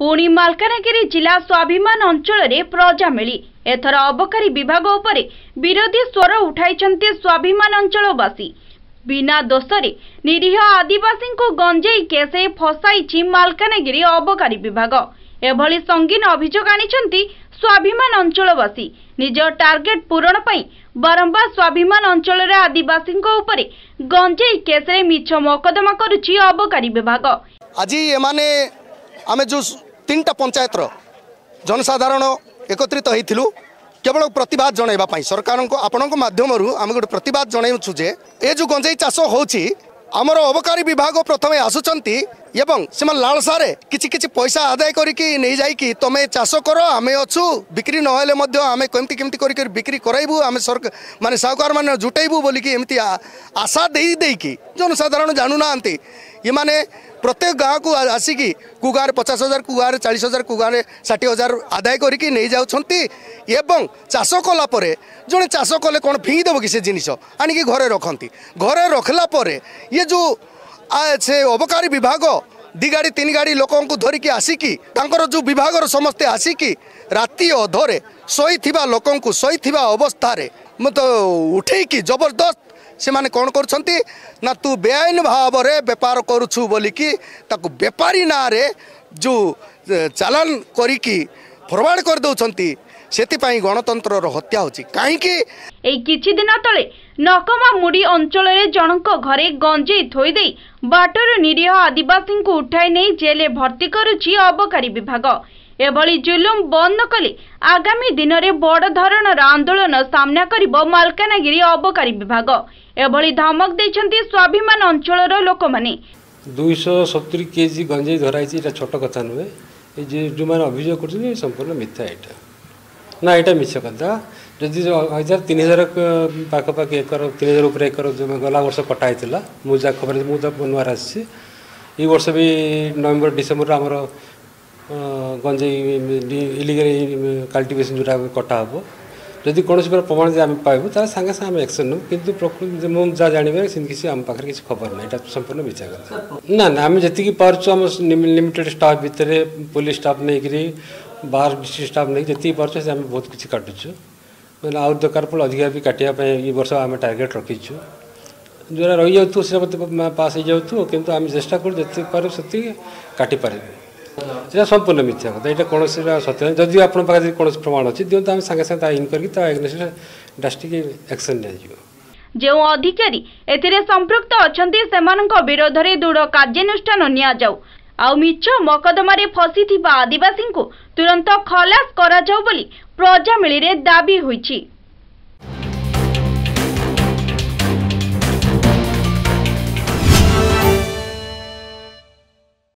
ପୁଣି ମାଲକାନଗିରି ଜିଲ୍ଲା ସ୍ୱାଭିମାନ ଅଞ୍ଚଳରେ ପ୍ରଜା ମେଳି ଏଥର ଅବକାରୀ ବିଭାଗ ଉପରେ ବିରୋଧୀ ସ୍ୱର ଉଠାଇଛନ୍ତି ସ୍ୱାଭିମାନ ଅଞ୍ଚଳବାସୀ ବିନା ଦୋଷରେ ନିରୀହ ଆଦିବାସୀଙ୍କୁ ଗଞ୍ଜେଇ କେସେ ଫସାଇଛି ମାଲକାନଗିରି ଅବକାରୀ ବିଭାଗ ଏଭଳି ସଙ୍ଗୀନ ଅଭିଯୋଗ ଆଣିଛନ୍ତି ସ୍ୱାଭିମାନ ଅଞ୍ଚଳବାସୀ ନିଜ ଟାର୍ଗେଟ୍ ପୂରଣ ପାଇଁ ବାରମ୍ବାର ସ୍ୱାଭିମାନ ଅଞ୍ଚଳରେ ଆଦିବାସୀଙ୍କ ଉପରେ ଗଞ୍ଜେଇ କେସରେ ମିଛ ମକଦ୍ଦମା କରୁଛି ଅବକାରୀ ବିଭାଗ ଆଜି ଏମାନେ ଆମେ ଯେଉଁ তিনটা পঞ্চায়েতর জনসাধারণ একত্রিত হয়েছিল কেবল প্রতবাদ জনাইবা সরকার আপনার মাধ্যমর আমি গোটে প্রতবাদ জনাইছু যে এ যে গঞ্জেই চাষ হচ্ছে আমার অবকারী বিভাগ প্রথমে আসুচার এবং সে লালসারে কিছু কিছু পয়সা আদায় করিকি নিয়ে যাই তুমি চাষ কর আমি অছু বিক্রি নহলে মধ্যে আমি কমিটি কমিটি করি বিক্রি করাইবু আমি সরকার মানে সাহুকার মানে জুটাইবু বলি এমতি আশা দিয়ে দিয়ে জনসাধারণ জানু না এমানে প্রত্যেক গাঁকু আসিকি কেউ গাঁরে পচাশ হাজার কেউ গাঁরে চাশ হাজার কেউ গাঁরে ষাঠিয়ে হাজার আদায় করি নিয়ে যাচ্ছেন এবং চাষ কলা পরে জন চাষ কলে কোণ ফিঙ্গি দেব কি সে জিনিস আনিকি ঘরে রখতে ঘরে রখলা পরে ইয়ে যে সে অবকারী বিভাগ দি গাড়ি তিন গাড়ি ଲୋକଙ୍କୁ ଧରିକି আসিকি ତାଙ୍କର যে ବିଭାଗର ସମସ୍ତେ আসিকি ରାତି অধরে ଶୋଇଥିବା লোক ଶୋଇଥିବା অবস্থায় ମୁଁ উঠেকি জবরদস্ত ସେମାନେ କ'ଣ କରୁଛନ୍ତି ନା ତୁ ବେଆଇନ ଭାବରେ ବେପାର କରୁଛୁ ବୋଲିକି ତାକୁ ବେପାରୀ ନାଁରେ ଯେଉଁ ଚାଲାଣ କରିକି ଫରୱାର୍ଡ଼ କରିଦେଉଛନ୍ତି ସେଥିପାଇଁ ଗଣତନ୍ତ୍ରର ହତ୍ୟା ହେଉଛି କାହିଁକି ଏଇ କିଛି ଦିନ ତଳେ ନକମାମୁଡ଼ି ଅଞ୍ଚଳରେ ଜଣଙ୍କ ଘରେ ଗଞ୍ଜେଇ ଥୋଇଦେଇ ବାଟରୁ ନିରୀହ ଆଦିବାସୀଙ୍କୁ ଉଠାଇ ନେଇ ଜେଲ୍ରେ ଭର୍ତ୍ତି କରୁଛି ଅବକାରୀ ବିଭାଗ ଏଭଳି ଜୁଲୁମ୍ ବନ୍ଦ କଲେ ଆଗାମୀ ଦିନରେ ବଡ଼ ଧରଣର ଆନ୍ଦୋଳନ ସାମ୍ନା କରିବ ମାଲକାନଗିରି ଅବକାରୀ ବିଭାଗ ଏଭଳି ଧମକ ଦେଇଛନ୍ତି ସ୍ୱାଭିମାନ ଅଞ୍ଚଳର ଲୋକମାନେ ଦୁଇଶହ ସତୁରୀ କେ ଜି ଗଞ୍ଜେଇ ଧରାଇଛି ଏଇଟା ଛୋଟ କଥା ନୁହେଁ ଏ ଯେଉଁମାନେ ଅଭିଯୋଗ କରୁଛନ୍ତି ସମ୍ପୂର୍ଣ୍ଣ ମିଥ୍ୟା ଏଇଟା ନା ଏଇଟା ମିଛ କଥା ଯଦି ହଜାର ତିନି ହଜାର ପାଖାପାଖି ଏକର ତିନି ହଜାର ଉପରେ ଏକର ଗଲା ବର୍ଷ କଟା ହେଇଥିଲା ମୁଁ ଯାହା ଖବର ମୁଁ ତ ନୂଆରେ ଆସିଛି ଏଇ ବର୍ଷ ବି ନଭେମ୍ବର ଡିସେମ୍ବର ଆମର गंजे इलिगे कल्टिवेशन जो कटा हम जदि कौन प्रकार प्रमाण जब पाइबू तो सागे सांगे आम एक्शन नुँ कितु प्रकृति मुझे जहाँ जानवे किसी आम पाखे किसी खबर ना यहाँ संपूर्ण विचार कर ना ना आम जी पार्छ लिमिटेड स्टाफ भितर पुलिस स्टाफ नहीं बार डिस्ट्रिक स्टाफ नहीं जी पार्छे बहुत किसी काटुचु मैं आउट दरकार पड़े अधिका भी काटापे ये वर्ष आम टार्गेट रखीचु जो रही जाऊ तो, पास तो, हो जाऊ कि करते ସେଇଟା ସମ୍ପୂର୍ଣ୍ଣ ମିଥ୍ୟା କଥା ଏଇଟା କୌଣସି ସତ୍ୟ ନାହିଁ ଯଦି ଆପଣଙ୍କ ପାଖରେ କୌଣସି ପ୍ରମାଣ ଅଛି ଦିଅନ୍ତୁ ଆମେ ସାଙ୍ଗେ ସାଙ୍ଗେ ତା କରିକି ତା ଏଗ୍ନେଷ୍ଟ ଡ୍ରାଷ୍ଟିକ ଆକ୍ସନ ନିଆଯିବ ଯେଉଁ ଅଧିକାରୀ ଏଥିରେ ସମ୍ପୃକ୍ତ ଅଛନ୍ତି ସେମାନଙ୍କ ବିରୋଧରେ ଦୃଢ଼ କାର୍ଯ୍ୟାନୁଷ୍ଠାନ ନିଆଯାଉ ଆଉ ମିଛ ମକଦ୍ଦମାରେ ଫସିଥିବା ଆଦିବାସୀଙ୍କୁ ତୁରନ୍ତ ଖଲାସ କରାଯାଉ ବୋଲି ପ୍ରଜାମିଳିରେ ଦାବି ହୋଇଛି